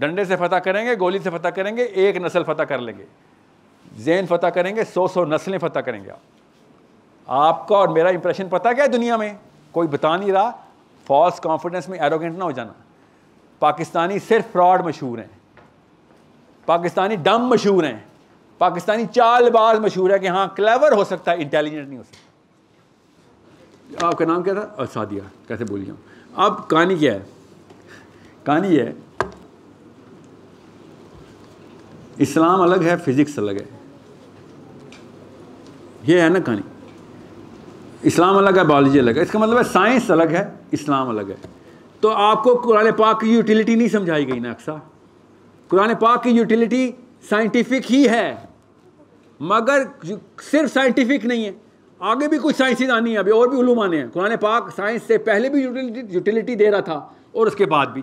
डंडे से फतह करेंगे गोली से फतह करेंगे एक नस्ल फतह कर लेंगे जैन फतह करेंगे सौ सौ नस्लें फतह करेंगे आप आपका और मेरा इंप्रेशन पता क्या है दुनिया में कोई बता नहीं रहा फॉल्स कॉन्फिडेंस में एरोगेंट ना हो जाना पाकिस्तानी सिर्फ फ्रॉड मशहूर हैं पाकिस्तानी डम मशहूर हैं पाकिस्तानी चालबाज मशहूर है कि हाँ क्लेवर हो सकता है इंटेलिजेंट नहीं हो सकता आपका नाम क्या था सादिया कैसे बोलिए अब कहानी क्या है कहानी है इस्लाम अलग है फिज़िक्स अलग है ये है ना कहानी इस्लाम अलग है बायोलॉजी अलग है इसका मतलब है साइंस अलग है इस्लाम अलग है तो आपको कुरान पाक की यूटिलिटी नहीं समझाई गई ना अक्सा कुरान पाक की यूटिलिटी साइंटिफिक ही है मगर सिर्फ साइंटिफिक नहीं है आगे भी कुछ साइंसिस आनी है अभी और भी उलूम आने हैं कुरान पाक साइंस से पहले भी यूटिलिटी यूटिलिटी दे रहा था और उसके बाद भी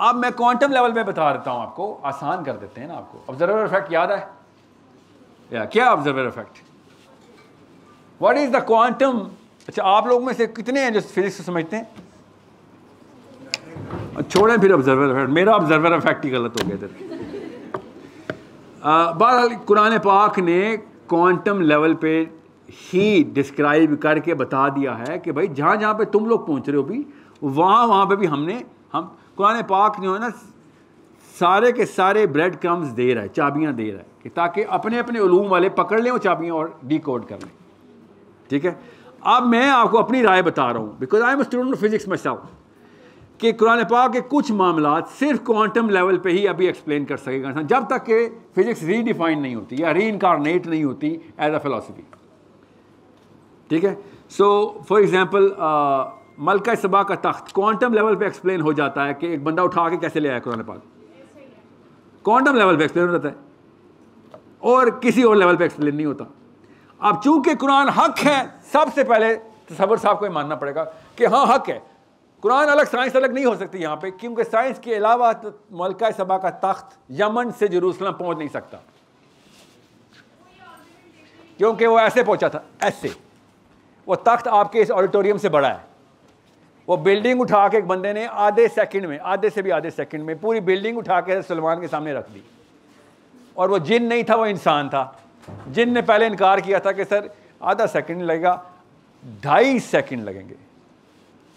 अब मैं क्वांटम लेवल पे बता देता हूं आपको आसान कर देते हैं ना आपको ऑब्जर्वर इफेक्ट याद है या क्या observer effect what is the quantum अच्छा आप लोग में से कितने हैं जो फिजिक्स समझते हैं छोड़ें फिर ऑब्जर्वर इफेक्ट मेरा ऑब्जर्वर इफेक्ट ही गलत हो गया इधर बहरहाल कुरान पाक ने क्वांटम लेवल पे ही डिस्क्राइब करके बता दिया है कि भाई जहां जहां पे तुम लोग पहुंच रहे हो भी वहां वहां पे भी हमने हम कुरान पाक जो है ना सारे के सारे ब्रेड क्रम्स दे रहा है चाबियां दे रहा है कि ताकि अपने अपने ूम वाले पकड़ लें और चाबियाँ और डी कोड कर लें ठीक है अब मैं आपको अपनी राय बता रहा हूँ because I am student of physics में साउथ कि कुरान पाक के कुछ मामला सिर्फ क्वांटम लेवल पे ही अभी एक्सप्लेन कर सकेगा इंसान जब तक कि फिजिक्स रीडिफाइंड नहीं होती या री नहीं होती एज अ फिलासफी ठीक है सो फॉर एग्ज़ाम्पल मलका सबा का तख्त क्वांटम लेवल पे एक्सप्लेन हो जाता है कि एक बंदा उठा के कैसे ले आया कुरान पाक क्वांटम लेवल पे एक्सप्लेन हो जाता है और किसी और लेवल पे एक्सप्लेन नहीं होता अब चूंकि कुरान हक है सबसे पहले तस्वर साहब को मानना पड़ेगा कि हाँ हक है कुरान अलग साइंस अलग नहीं हो सकती यहाँ पे क्योंकि साइंस के अलावा तो मलका सबा का तख्त यमन से जरूसलम पहुँच नहीं सकता क्योंकि वो ऐसे पहुंचा था ऐसे वो तख्त आपके इस ऑडिटोरियम से बड़ा है वो बिल्डिंग उठा के एक बंदे ने आधे सेकंड में आधे से भी आधे सेकंड में पूरी बिल्डिंग उठा के सलमान के सामने रख दी और वो जिन नहीं था वो इंसान था जिन ने पहले इनकार किया था कि सर आधा सेकंड लगेगा ढाई सेकंड लगेंगे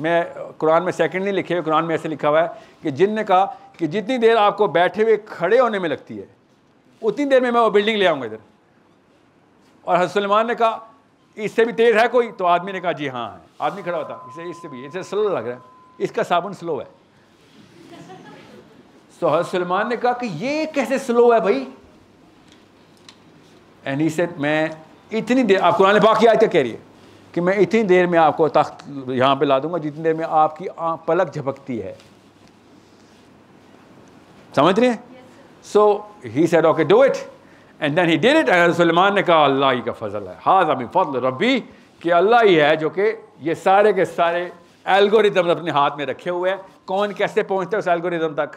मैं कुरान में सेकंड नहीं लिखे हुए कुरान में ऐसे लिखा हुआ है कि जिन ने कहा कि जितनी देर आपको बैठे हुए खड़े होने में लगती है उतनी देर में मैं वो बिल्डिंग ले आऊँगा इधर और हज सलमान ने कहा इससे भी तेज़ है कोई तो आदमी ने कहा जी हाँ है आदमी खड़ा होता इसे इससे भी इसे स्लो लग रहा है इसका साबुन स्लो है तो हज सलमान ने कहा कि ये कैसे स्लो है भाई एंड ही सेड मैं इतनी देर आप कुरान पाक की आज तक कह रही है कि मैं इतनी देर में आपको तख्त यहाँ पे ला दूंगा जितनी देर में आपकी आँख पलक झपकती है समझ रहे हैं so he said okay do it and then he did it and सलमान ने कहा अल्लाह ही का फजल है हाज अमी फजल रबी कि अल्लाह ही है जो कि ये सारे के सारे एल्गोरिदम अपने हाथ में रखे हुए हैं कौन कैसे पहुँचते हैं उस एल्गोरिदम तक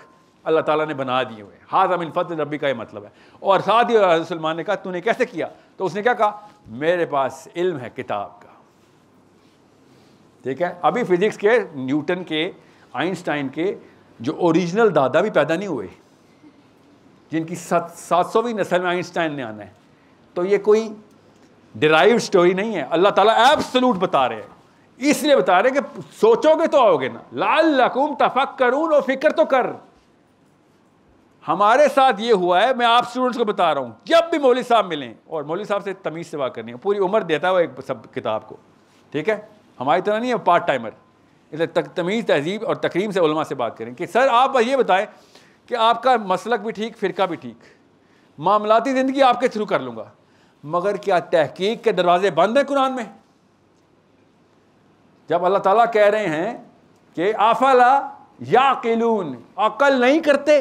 अल्लाह ताला ने बना दिए हुए हाज अमिन फजल रबी का ये मतलब है और साथ ही सलमान ने कहा तूने कैसे किया तो उसने क्या कहा मेरे पास इल्म है किताब का ठीक है अभी फिज़िक्स के न्यूटन के आइंस्टाइन के जो ओरिजिनल दादा भी पैदा नहीं हुए जिनकी सात सात सौवीं नस्ल में आइंस्टाइन ने आना है तो ये कोई डिराइव स्टोरी नहीं है अल्लाह ताला सलूट बता रहे हैं इसलिए बता रहे हैं कि सोचोगे तो आओगे ना लाल लकूम तफक करून और फिक्र तो कर हमारे साथ ये हुआ है मैं आप स्टूडेंट्स को बता रहा हूँ जब भी मौली साहब मिलें और मौली साहब से तमीज़ से बात करनी है पूरी उम्र देता है एक सब किताब को ठीक है हमारी तरह नहीं है पार्ट टाइमर इसलिए तमीज़ तहजीब और तकरीम से उलमा से बात करें कि सर आप ये बताएं कि आपका मसलक भी ठीक फ़िरका भी ठीक मामलाती ज़िंदगी आपके थ्रू कर लूँगा मगर क्या तहकीक के दरवाजे बंद हैं कुरान में जब अल्लाह ताला कह रहे हैं कि आफला या किलून अकल नहीं करते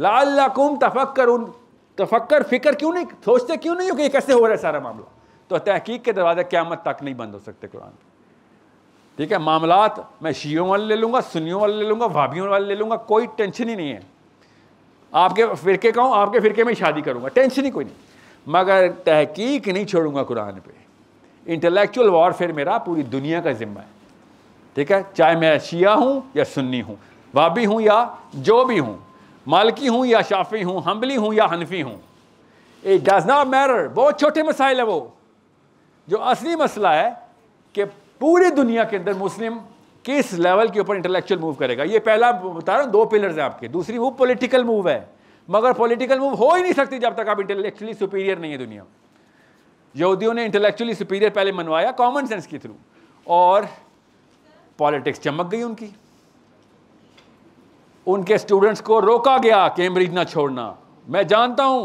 लाकुम तफक्कर उन तफक्कर फिक्र क्यों नहीं सोचते क्यों नहीं हो कि कैसे हो रहा है सारा मामला तो तहकीक के दरवाजे क्यामत तक नहीं बंद हो सकते कुरान ठीक है मामलात मैं शीयों वाले ले लूँगा सुनियों वाले ले लूँगा भाभीियों वाले ले लूँगा कोई टेंशन ही नहीं है आपके फिरके का हूँ आपके फिरके में शादी करूँगा टेंशन ही कोई नहीं मगर तहकीक नहीं छोड़ूंगा कुरान पे इंटेलेक्चुअल वॉरफेयर मेरा पूरी दुनिया का ज़िम्मा है ठीक है चाहे मैं शिया हूँ या सुन्नी हूँ भाभी हूँ या जो भी हूँ मालकी हूँ या शाफी हूँ हम्बली हूँ या हनफी हूँ इट डज़ नॉट मैटर बहुत छोटे मसाइल है वो जो असली मसला है कि पूरी दुनिया के अंदर मुस्लिम किस लेवल के ऊपर इंटेलेक्चुअल मूव करेगा ये पहला बता रहा हूँ दो पिलर्स हैं आपके दूसरी मूव पॉलिटिकल मूव है मगर पॉलिटिकल मूव हो ही नहीं सकती जब तक आप इंटेलेक्चुअली सुपीरियर नहीं है दुनिया यहूदियों ने इंटेलेक्चुअली सुपीरियर पहले मनवाया कॉमन सेंस के थ्रू और पॉलिटिक्स चमक गई उनकी उनके स्टूडेंट्स को रोका गया कैम्ब्रिज ना छोड़ना मैं जानता हूँ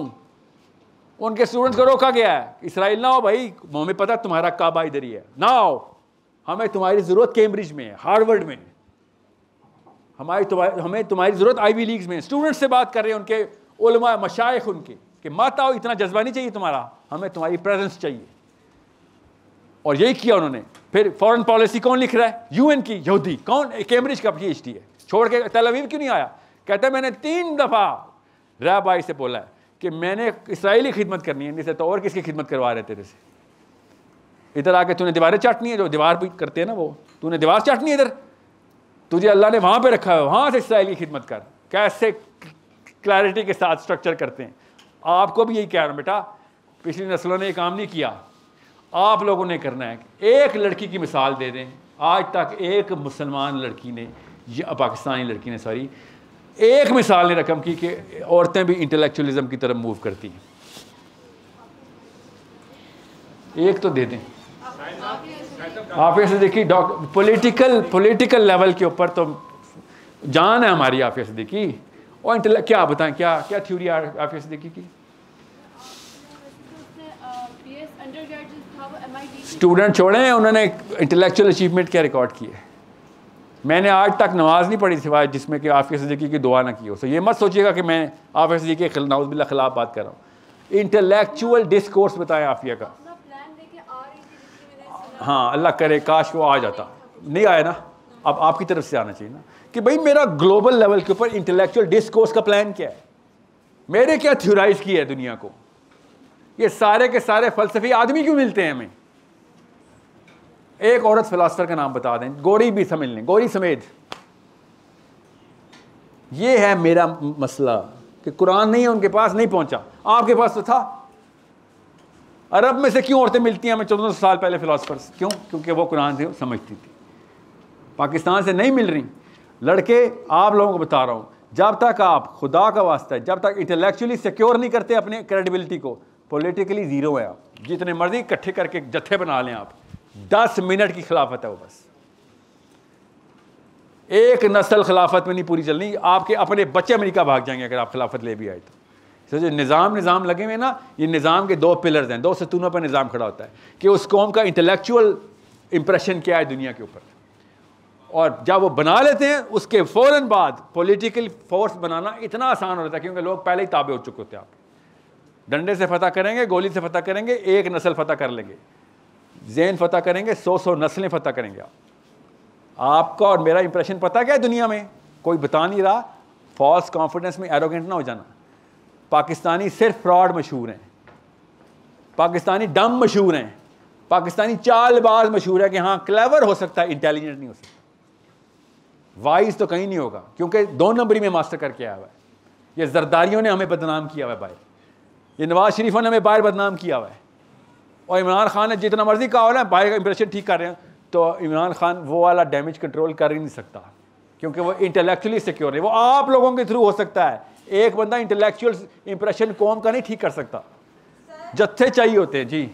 उनके स्टूडेंट्स को रोका गया है इसराइल ना हो भाई हमें पता तुम्हारा काबा इधर ही है ना हो हमें हाँ, तुम्हारी ज़रूरत कैम्ब्रिज में है हार्वर्ड में हमारी तुम्हारी हमें तुम्हारी ज़रूरत आई वी लीग्स में स्टूडेंट से बात कर रहे हैं उनके उलमा मशाइख उनके कि मत आओ इतना जज्बा नहीं चाहिए तुम्हारा हमें तुम्हारी प्रेजेंस चाहिए और यही किया उन्होंने फिर फॉरेन पॉलिसी कौन लिख रहा है यूएन की यहूदी कौन कैम्ब्रिज का पी है छोड़ के तलवीव क्यों नहीं आया कहते मैंने तीन दफ़ा रैबाई से बोला है कि मैंने इसराइली खिदमत करनी है नहीं तो और किसकी खिदमत करवा रहे तेरे से इधर आके तूने दीवारें चाटनी है जो दीवार भी करते हैं ना वो तूने दीवार चाटनी है इधर तुझे अल्लाह ने वहाँ पे रखा है वहाँ से इसराइल की खिदमत कर कैसे क्लैरिटी के साथ स्ट्रक्चर करते हैं आपको भी यही कह रहा हूँ बेटा पिछली नस्लों ने ये काम नहीं किया आप लोगों ने करना है एक लड़की की मिसाल दे दें आज तक एक मुसलमान लड़की ने या पाकिस्तानी लड़की ने सॉरी एक मिसाल ने रकम की कि औरतें भी इंटेलेक्चुअलिज्म की तरफ मूव करती हैं एक तो दे दें ऑफिस देखी पॉलिटिकल पॉलिटिकल लेवल के ऊपर तो जान है हमारी ऑफिस देखी और इंटेलेक्ट क्या बताएं क्या क्या थ्योरी ऑफिस देखी की स्टूडेंट छोड़े हैं उन्होंने इंटेलेक्चुअल अचीवमेंट क्या रिकॉर्ड की है मैंने आज तक नमाज नहीं पढ़ी सिवाय जिसमें कि आफिया सदीकी की दुआ ना की हो सो ये मत सोचिएगा कि मैं आफिया सदीकी के बिल्ला खिलाफ बात कर रहा हूँ इंटेलेक्चुअल डिस्कोर्स बताएं आफिया का हाँ अल्लाह करे काश वो आ जाता नहीं आया ना अब आपकी तरफ से आना चाहिए ना कि भाई मेरा ग्लोबल लेवल के ऊपर इंटेलेक्चुअल डिस्कोर्स का प्लान क्या है मेरे क्या थ्योराइज किया है दुनिया को ये सारे के सारे फलसफी आदमी क्यों मिलते हैं हमें एक औरत फिलासफर का नाम बता दें गोरी भी समझ लें गौरी समेत ये है मेरा मसला कि कुरान नहीं है उनके पास नहीं पहुंचा आपके पास तो था अरब में से क्यों औरतें मिलती हैं हमें चौदह सौ साल पहले फिलासफर्स क्यों क्योंकि वो कुरान से समझती थी पाकिस्तान से नहीं मिल रही लड़के आप लोगों को बता रहा हूँ जब तक आप खुदा का वास्ता है जब तक इंटेलेक्चुअली सिक्योर नहीं करते अपने क्रेडिबिलिटी को पॉलिटिकली ज़ीरो है आप जितने मर्जी इकट्ठे करके जत्थे बना लें आप दस मिनट की खिलाफत है वो बस एक नस्ल खिलाफत में नहीं पूरी चलनी आपके अपने बच्चे अमेरिका भाग जाएंगे अगर आप खिलाफत ले भी आए तो सर जो निज़ाम निज़ाम लगे हुए ना ये निज़ाम के दो पिलर्स हैं दो सतूनों पर निज़ाम खड़ा होता है कि उस कौम का इंटेलेक्चुअल इंप्रेशन क्या है दुनिया के ऊपर और जब वो बना लेते हैं उसके फ़ौर बाद पॉलिटिकल फोर्स बनाना इतना आसान हो जाता है क्योंकि लोग पहले ही ताबे हो चुके होते हैं आप डंडे से फतह करेंगे गोली से फतह करेंगे एक नस्ल फतह कर लेंगे जैन फतह करेंगे सौ सौ नस्लें फतह करेंगे आप आपका और मेरा इंप्रेशन पता क्या है दुनिया में कोई बता नहीं रहा फॉल्स कॉन्फिडेंस में एरोगेंट ना हो जाना पाकिस्तानी सिर्फ फ्रॉड मशहूर हैं पाकिस्तानी डम मशहूर हैं पाकिस्तानी चालबाज मशहूर है कि हाँ क्लेवर हो सकता है इंटेलिजेंट नहीं हो सकता वाइज तो कहीं नहीं होगा क्योंकि दो नंबरी में मास्टर करके आया हुआ है ये जरदारियों ने हमें बदनाम किया हुआ है बाहर ये नवाज शरीफों ने हमें बाहर बदनाम किया हुआ है और इमरान खान ने जितना मर्जी कहा हो ना बाहर का इंप्रेशन ठीक कर रहे हैं तो इमरान खान वो वाला डैमेज कंट्रोल कर ही नहीं सकता क्योंकि वो इंटेलेक्चुअली सिक्योर है वो आप लोगों के थ्रू हो सकता है एक बंदा इंटेलेक्चुअल इंप्रेशन कौम का नहीं ठीक कर सकता जत्थे चाहिए होते हैं जी